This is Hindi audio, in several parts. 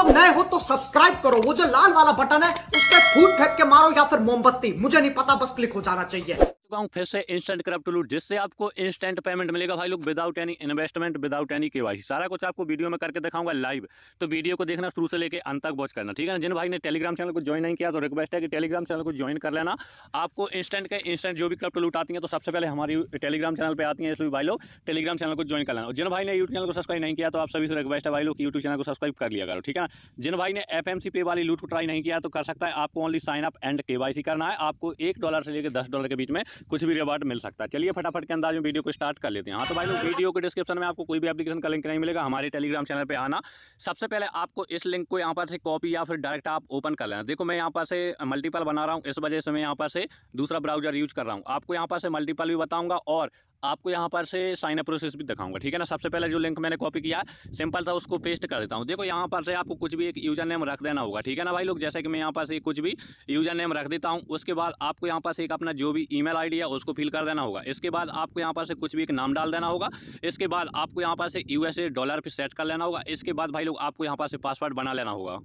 लोग नए हो तो सब्सक्राइब करो वो जो लाल वाला बटन है उस पर फूट फेंक के मारो या फिर मोमबत्ती मुझे नहीं पता बस क्लिक हो जाना चाहिए चुका हूँ फिर से इंस्टेंट करप्ट लूट जिससे आपको इंस्टेंट पेमेंट मिलेगा भाई लोग without any investment without any के सारा कुछ आपको वीडियो में करके दिखाऊंगा लाइव तो वीडियो को देखना शुरू से लेकर अंत तक वॉच करना ठीक है ना जिन भाई ने टेलीग्राम चैनल को ज्वाइन नहीं किया तो रिक्वेस्ट है कि टेलीग्राम चैनल को ज्वाइन कर लेना आपको इंस्टेंट के इंस्टेंट जो भी क्रप्ट लूट आती है तो सबसे पहले हमारी टेलीग्राम चैनल पर आती है इसलिए भाई लोग टेलीग्राम चैनल को ज्वाइन कर लेना जिन भाई ने यूट्यूब चैनल को सब्सक्राइब नहीं किया तो आप सभी से रिक्वेस्ट है भाई लोग यूट्यूब चैनल को सब्सक्राइब कर लिया करो ठीक है ना जिन भाई ने एफ पे वाली लूट को ट्राई नहीं किया तो कर सकता है आपको ओनली साइन अप एंड के करना है आपको एक डॉलर से लेकर दस डॉलर के बीच में कुछ भी रिवार्ड मिल सकता है चलिए फटाफट के अंदाज में वीडियो को स्टार्ट कर लेते हैं हाँ तो भाई लोग वीडियो के डिस्क्रिप्शन में आपको कोई भी एप्लीकेशन का लिंक नहीं मिलेगा हमारे टेलीग्राम चैनल पर आना सबसे पहले आपको इस लिंक को यहाँ पर से कॉपी या फिर डायरेक्ट आप ओपन कर लेना देखो मैं यहाँ पर से मल्टीपल बना रहा हूँ इस वजह से मैं यहाँ पर से दूसरा ब्राउजर यूज कर रहा हूँ आपको यहाँ पर से मल्टीपल भी बताऊँगा और आपको यहाँ पर से साइन अप प्रोसेस भी दिखाऊंगा ठीक है ना सबसे पहले जो लिंक मैंने कॉपी किया सिंपल था उसको पेस्ट कर देता हूँ देखो यहाँ पर से आपको कुछ भी एक यूजर नेम रख देना होगा ठीक है ना भाई लोग जैसे कि मैं यहाँ पर से कुछ भी यूजर नेम रख देता हूँ उसके बाद आपको यहाँ पर से एक अपना जो भी ई मेल है उसको फिल कर देना होगा इसके बाद आपको यहाँ पर से कुछ भी एक नाम डाल देना होगा इसके बाद आपको यहाँ पर से यू डॉलर पर सेट कर लेना होगा इसके बाद भाई लोग आपको यहाँ पर से पासवर्ड बना लेना होगा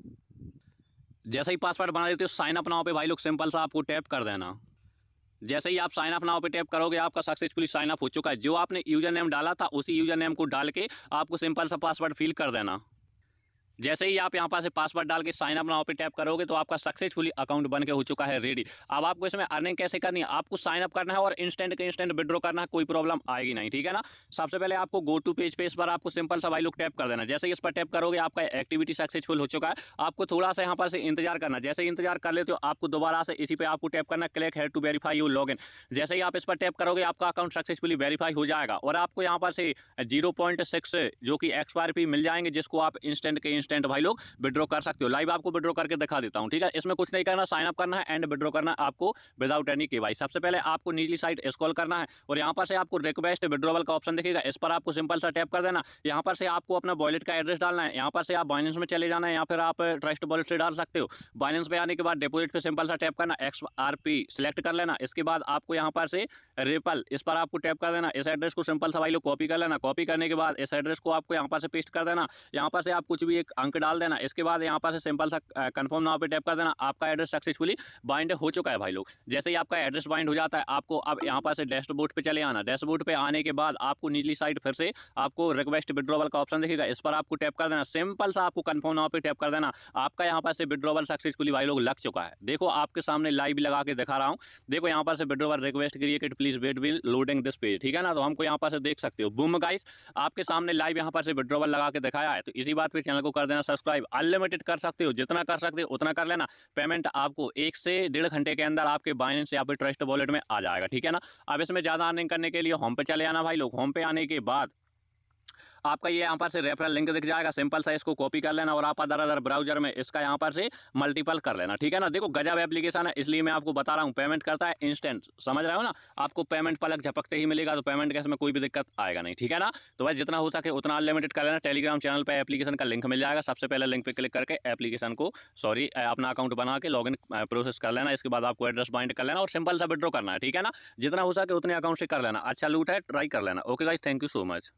जैसे ही पासवर्ड बना देते हो साइन अप नाव पे भाई लोग सिंपल सा आपको टैप कर देना जैसे ही आप साइन अप नाव पे टैप करोगे आपका सक्सेसफुली साइन अप हो चुका है जो आपने यूजर नेम डाला था उसी यूजर नेम को डाल के आपको सिंपल सा पासवर्ड फिल कर देना जैसे ही आप यहाँ पास पासवर्ड डाल के साइन अप नाउ पे टैप करोगे तो आपका सक्सेसफुली अकाउंट बन के हो चुका है रेडी अब आपको इसमें अर्निंग कैसे करनी है आपको साइन अप करना है और इंस्टेंट के इंस्टेंट विड्रॉ करना है कोई प्रॉब्लम आएगी नहीं ठीक है ना सबसे पहले आपको गो टू पेज पे इस पर आपको सिंपल सा भाई लोग टैप कर देना जैसे ही इस पर टैप करोगे आपका एक्टिविटी सक्सेसफुल हो चुका है आपको थोड़ा सा यहाँ पर इंतजार करना जैसे इंतजार कर लेते हो आपको दोबारा से इसी पर आपको टैप करना क्लिक है टू वेरीफाई यू लॉग जैसे ही आप इस पर टैप करोगे आपका अकाउंट सक्सेसफुली वेरीफाई हो जाएगा और आपको यहाँ पर से जीरो जो कि एक्सपायर फी मिल जाएंगे जिसको आप इंस्टेंट के इंस्टेंट भाई लोग विड्रॉ कर सकते हो लाइव आपको विड्रॉ करके दिखा देता हूँ ठीक है इसमें कुछ नहीं करना साइनअप करना है एंड विड्रॉ करना आपको विदाउट एनी के सबसे पहले आपको निचली साइड स्कॉल करना है और यहाँ पर से आपको रिक्वेस्ट विड्रोवल का ऑप्शन देखेगा इस पर आपको सिंपल सा टैप कर देना यहाँ पर से आपको अपना वॉलेट का एड्रेस डालना है यहाँ पर से आप बाइनेंस में चले जाना है या फिर आप ट्रस्ट वॉलेट से डाल सकते हो बाइनेंस पे आने के बाद डिपोजिट पे सिंपल सा टैप करना एक्स आर पी सिलेक्ट कर लेना इसके बाद आपको यहाँ पर से रिपल इस पर आपको टैप कर देना इस एड्रेस को सिंपल सा भाई लोग कॉपी कर लेना कॉपी करने के बाद इस एड्रेस को आपको यहाँ पर से पेस्ट कर देना यहाँ पर से आप कुछ भी एक अंक डाल देना इसके बाद यहाँ पर सिंपल सा कन्फर्म नाव पे टैप कर देना आपका एड्रेस सक्सेसफुली बाइंड हो चुका है भाई लोग जैसे ही आपका एड्रेस बाइंड हो जाता है आपको अब यहाँ पर डैश डैशबोर्ड पे चले आना डैशबोर्ड पे आने के बाद आपको निचली साइड फिर से आपको रिक्वेस्ट विड्रोवल का ऑप्शन दिखेगा इस पर आपको टैप कर देना सिंपल सा आपको कन्फर्म नाव पे टैप कर देना आपका यहाँ पर से विड्रॉवल सक्सेसफुली भाई लोग लग चुका है देखो आपके सामने लाइव लगा के दिखा रहा हूँ देखो यहाँ पर से withdrawal request created please wait will loading this page ठीक है ना तो हमको यहाँ पर देख सकते हो बुम गाइस आपके सामने लाइव यहाँ पर से लगा के दिखाया है तो इसी बात पर चैनल को कर कर देना सब्सक्राइब अनलिमिटेड कर सकते हो जितना कर सकते हो उतना कर लेना पेमेंट आपको एक से डेढ़ घंटे के अंदर आपके बाइनेंस या फिर ट्रस्ट वॉलेट में आ जाएगा ठीक है ना अब इसमें ज़्यादा अर्निंग करने के लिए होम पे चले आना भाई लोग होम पे आने के बाद आपका ये यहाँ पर से रेफरल लिंक दिख जाएगा सिंपल सा इसको कॉपी कर लेना और आप अदर अदर ब्राउजर में इसका यहाँ पर से मल्टीपल कर लेना ठीक है ना देखो गजब एप्लीकेशन है इसलिए मैं आपको बता रहा हूँ पेमेंट करता है इंस्टेंट समझ रहे हो ना आपको पेमेंट पलक झपकते ही मिलेगा तो पेमेंट के इसमें कोई भी दिक्कत आएगा नहीं ठीक है ना तो भाई जितना हो सके उतना अनलिमिटेड कर लेना टेलीग्राम चैनल पर एप्लीकेशन का लिंक मिल जाएगा सबसे पहले लिंक पर क्लिक करके एप्लीकेशन को सॉरी अपना अकाउंट बना के लॉगिन प्रोसेस कर लेना इसके बाद आपको एड्रेस बाइंड कर लेना और सिंपल सा विड्रॉ करना है ठीक है ना जितना हो सके उतने अकाउंट से कर लेना अच्छा लूट है ट्राई कर लेना okay guys thank you so much